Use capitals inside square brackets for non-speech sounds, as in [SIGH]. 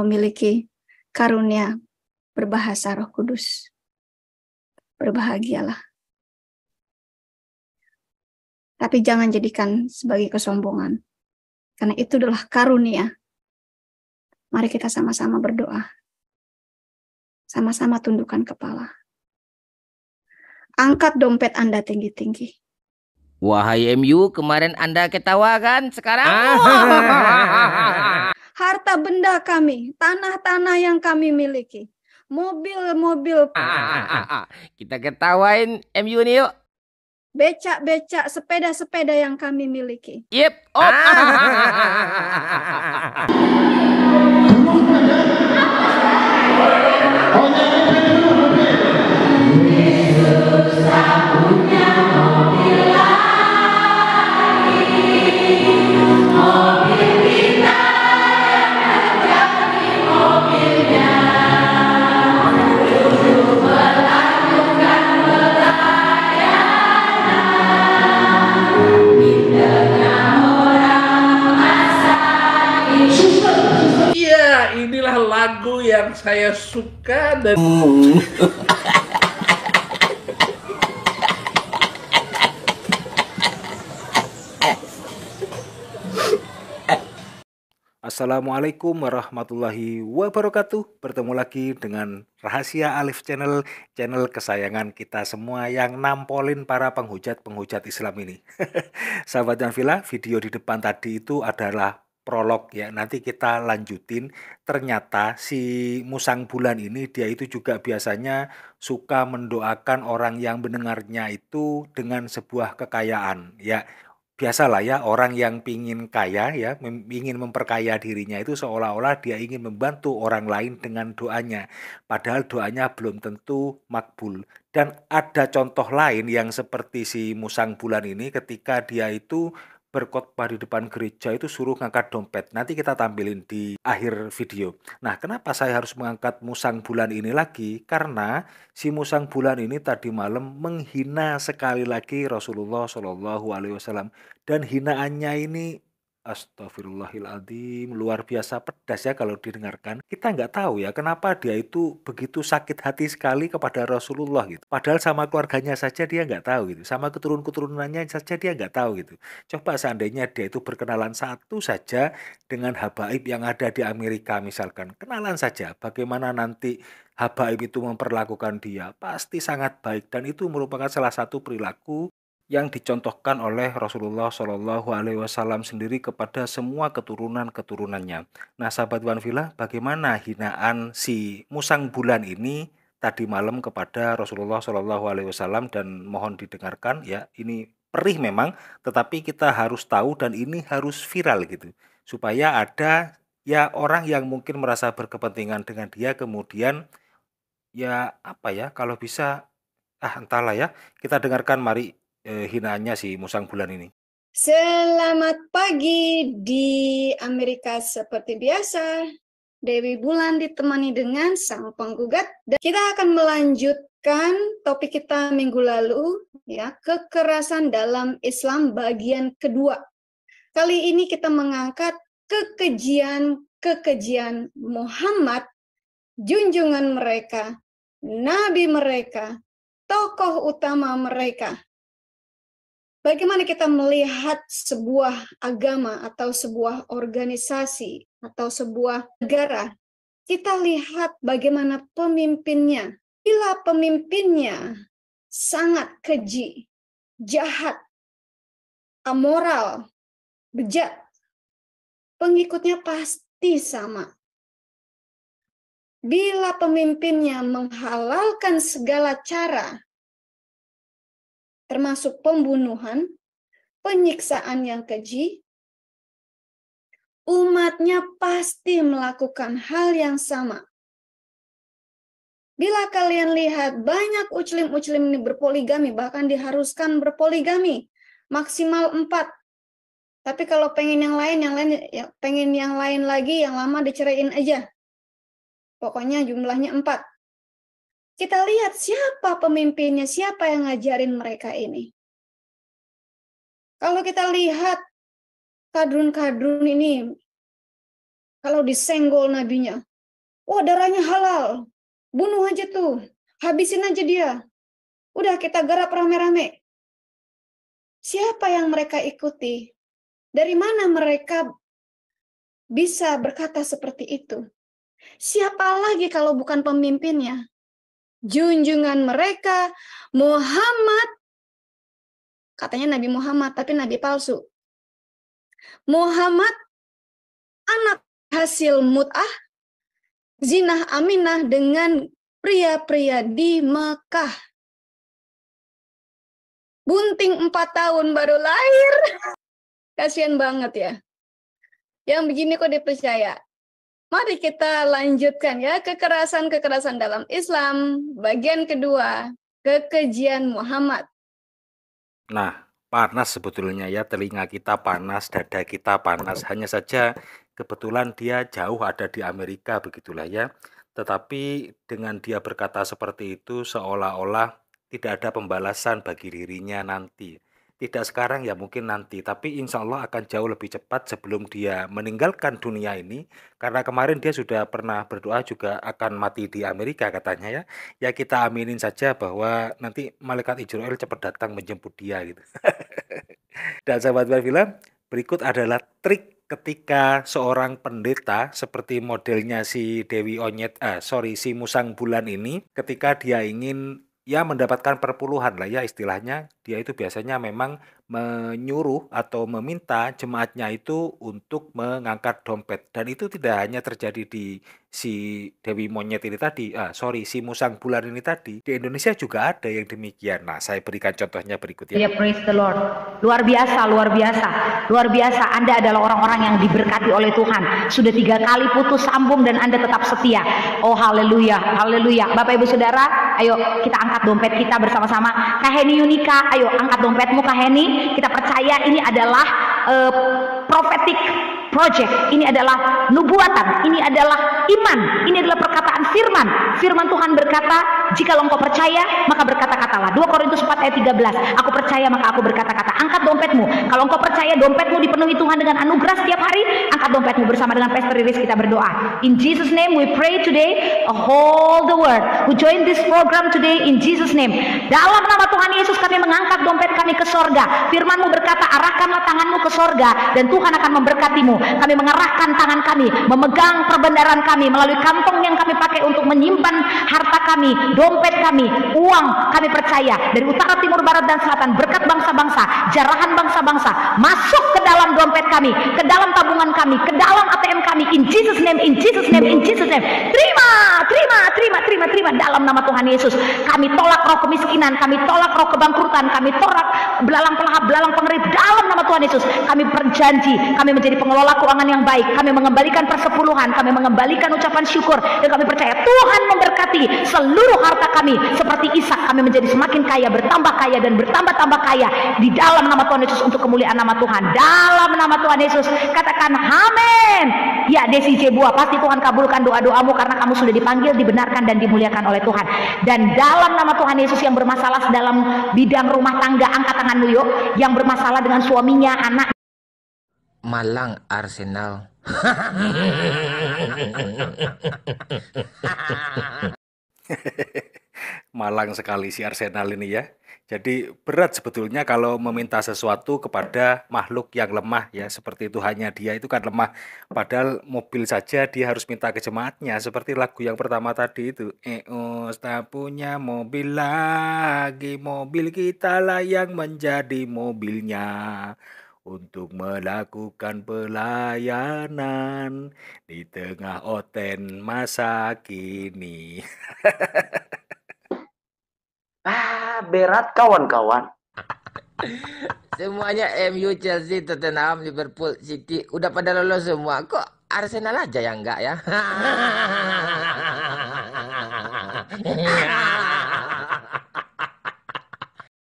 memiliki karunia berbahasa Roh Kudus. Berbahagialah. Tapi jangan jadikan sebagai kesombongan. Karena itu adalah karunia. Mari kita sama-sama berdoa. Sama-sama tundukkan kepala. Angkat dompet Anda tinggi-tinggi. Wahai MU, kemarin Anda ketawa kan? Sekarang... [LAUGHS] [LAUGHS] harta benda kami, tanah-tanah yang kami miliki, mobil-mobil. Ah, ah, ah, ah. ah, ah. Kita ketawain MU ini yuk. Becak-becak, sepeda-sepeda yang kami miliki. Yep. Oh. Ah, ah, ah, ah, ah, ah. lagu yang saya suka dan hmm. Assalamualaikum warahmatullahi wabarakatuh. Bertemu lagi dengan Rahasia Alif Channel, channel kesayangan kita semua yang nampolin para penghujat-penghujat Islam ini. [LAUGHS] Sahabat dan Villa, video di depan tadi itu adalah prolog ya. Nanti kita lanjutin. Ternyata si musang bulan ini dia itu juga biasanya suka mendoakan orang yang mendengarnya itu dengan sebuah kekayaan ya. Biasalah ya orang yang pingin kaya ya, ingin memperkaya dirinya itu seolah-olah dia ingin membantu orang lain dengan doanya. Padahal doanya belum tentu makbul. Dan ada contoh lain yang seperti si musang bulan ini ketika dia itu berkotbah di depan gereja itu suruh ngangkat dompet. Nanti kita tampilin di akhir video. Nah, kenapa saya harus mengangkat musang bulan ini lagi? Karena si musang bulan ini tadi malam menghina sekali lagi Rasulullah Shallallahu Alaihi Wasallam dan hinaannya ini Astagfirullahaladzim, luar biasa pedas ya kalau didengarkan. Kita nggak tahu ya kenapa dia itu begitu sakit hati sekali kepada Rasulullah gitu. Padahal sama keluarganya saja dia nggak tahu gitu. Sama keturun-keturunannya saja dia nggak tahu gitu. Coba seandainya dia itu berkenalan satu saja dengan habaib yang ada di Amerika misalkan. Kenalan saja bagaimana nanti habaib itu memperlakukan dia. Pasti sangat baik dan itu merupakan salah satu perilaku yang dicontohkan oleh Rasulullah Shallallahu Alaihi Wasallam sendiri kepada semua keturunan keturunannya. Nah, sahabat Villa, bagaimana hinaan si musang bulan ini tadi malam kepada Rasulullah Shallallahu Alaihi Wasallam dan mohon didengarkan ya. Ini perih memang, tetapi kita harus tahu dan ini harus viral gitu supaya ada ya orang yang mungkin merasa berkepentingan dengan dia kemudian ya apa ya kalau bisa ah entahlah ya kita dengarkan mari eh, hinaannya si musang bulan ini? Selamat pagi di Amerika seperti biasa. Dewi Bulan ditemani dengan sang penggugat dan kita akan melanjutkan topik kita minggu lalu ya, kekerasan dalam Islam bagian kedua. Kali ini kita mengangkat kekejian-kekejian Muhammad, junjungan mereka, nabi mereka, tokoh utama mereka bagaimana kita melihat sebuah agama atau sebuah organisasi atau sebuah negara, kita lihat bagaimana pemimpinnya. Bila pemimpinnya sangat keji, jahat, amoral, bejat, pengikutnya pasti sama. Bila pemimpinnya menghalalkan segala cara termasuk pembunuhan, penyiksaan yang keji, umatnya pasti melakukan hal yang sama. Bila kalian lihat banyak uclim-uclim ini berpoligami, bahkan diharuskan berpoligami, maksimal empat. Tapi kalau pengen yang lain, yang lain ya, pengen yang lain lagi, yang lama diceraiin aja. Pokoknya jumlahnya empat kita lihat siapa pemimpinnya, siapa yang ngajarin mereka ini. Kalau kita lihat kadrun-kadrun ini, kalau disenggol nabinya, wah oh, darahnya halal, bunuh aja tuh, habisin aja dia. Udah kita garap rame-rame. Siapa yang mereka ikuti? Dari mana mereka bisa berkata seperti itu? Siapa lagi kalau bukan pemimpinnya? junjungan mereka Muhammad katanya Nabi Muhammad tapi nabi palsu. Muhammad anak hasil mut'ah zinah aminah dengan pria-pria di Mekah. Bunting empat tahun baru lahir. [LAUGHS] kasihan banget ya. Yang begini kok dipercaya. Mari kita lanjutkan ya kekerasan-kekerasan dalam Islam bagian kedua kekejian Muhammad. Nah, panas sebetulnya ya telinga kita panas, dada kita panas. Hanya saja kebetulan dia jauh ada di Amerika begitulah ya. Tetapi dengan dia berkata seperti itu seolah-olah tidak ada pembalasan bagi dirinya nanti tidak sekarang ya mungkin nanti tapi insya Allah akan jauh lebih cepat sebelum dia meninggalkan dunia ini karena kemarin dia sudah pernah berdoa juga akan mati di Amerika katanya ya ya kita aminin saja bahwa nanti malaikat Israel cepat datang menjemput dia gitu [LAUGHS] dan sahabat Barfila berikut adalah trik ketika seorang pendeta seperti modelnya si Dewi Onyet, ah, sorry si Musang Bulan ini, ketika dia ingin ya mendapatkan perpuluhan lah ya istilahnya dia itu biasanya memang menyuruh atau meminta jemaatnya itu untuk mengangkat dompet dan itu tidak hanya terjadi di si Dewi Monyet ini tadi ah sorry si Musang Bulan ini tadi di Indonesia juga ada yang demikian nah saya berikan contohnya berikutnya ya praise the Lord luar biasa luar biasa luar biasa Anda adalah orang-orang yang diberkati oleh Tuhan sudah tiga kali putus sambung dan Anda tetap setia oh haleluya haleluya Bapak Ibu Saudara ayo kita angkat dompet kita bersama-sama Kaheni Yunika ayo angkat dompetmu Kaheni kita percaya ini adalah uh, prophetic project, ini adalah nubuatan, ini adalah iman, ini adalah perkataan firman. Firman Tuhan berkata, jika engkau percaya, maka berkata-katalah. 2 Korintus 4 ayat 13, aku percaya maka aku berkata-kata. Angkat dompetmu. Kalau engkau percaya dompetmu dipenuhi Tuhan dengan anugerah setiap hari, angkat dompetmu bersama dengan Pastor Riris kita berdoa. In Jesus name we pray today, whole the world We join this program today in Jesus name. Dalam nama Tuhan Yesus kami mengangkat dompet kami ke sorga. Firmanmu berkata, arahkanlah tanganmu ke sorga dan Tuhan akan memberkatimu kami mengarahkan tangan kami memegang perbendaharaan kami melalui kantong yang kami pakai untuk menyimpan harta kami dompet kami uang kami percaya dari utara timur barat dan selatan berkat bangsa-bangsa jarahan bangsa-bangsa masuk ke dalam dompet kami ke dalam tabungan kami ke dalam ATM kami in Jesus name in Jesus name in Jesus name terima terima terima terima terima dalam nama Tuhan Yesus kami tolak roh kemiskinan kami tolak roh kebangkrutan kami tolak belalang pelahap belalang pengerip dalam nama Tuhan Yesus kami berjanji kami menjadi pengelola pola keuangan yang baik kami mengembalikan persepuluhan kami mengembalikan ucapan syukur dan kami percaya Tuhan memberkati seluruh harta kami seperti Ishak kami menjadi semakin kaya bertambah kaya dan bertambah-tambah kaya di dalam nama Tuhan Yesus untuk kemuliaan nama Tuhan dalam nama Tuhan Yesus katakan amin ya Desi Jebua pasti Tuhan kabulkan doa-doamu karena kamu sudah dipanggil dibenarkan dan dimuliakan oleh Tuhan dan dalam nama Tuhan Yesus yang bermasalah dalam bidang rumah tangga angkat tanganmu yuk yang bermasalah dengan suaminya anak Malang Arsenal. [LAUGHS] Malang sekali si Arsenal ini ya. Jadi berat sebetulnya kalau meminta sesuatu kepada makhluk yang lemah ya seperti itu hanya dia itu kan lemah. Padahal mobil saja dia harus minta ke jemaatnya seperti lagu yang pertama tadi itu. Eh, tak punya mobil lagi mobil kita lah yang menjadi mobilnya untuk melakukan pelayanan di tengah oten masa kini. [LAUGHS] ah, berat kawan-kawan. [LAUGHS] Semuanya MU, Chelsea, Tottenham, Liverpool, City udah pada lolos semua. Kok Arsenal aja yang enggak ya? [LAUGHS]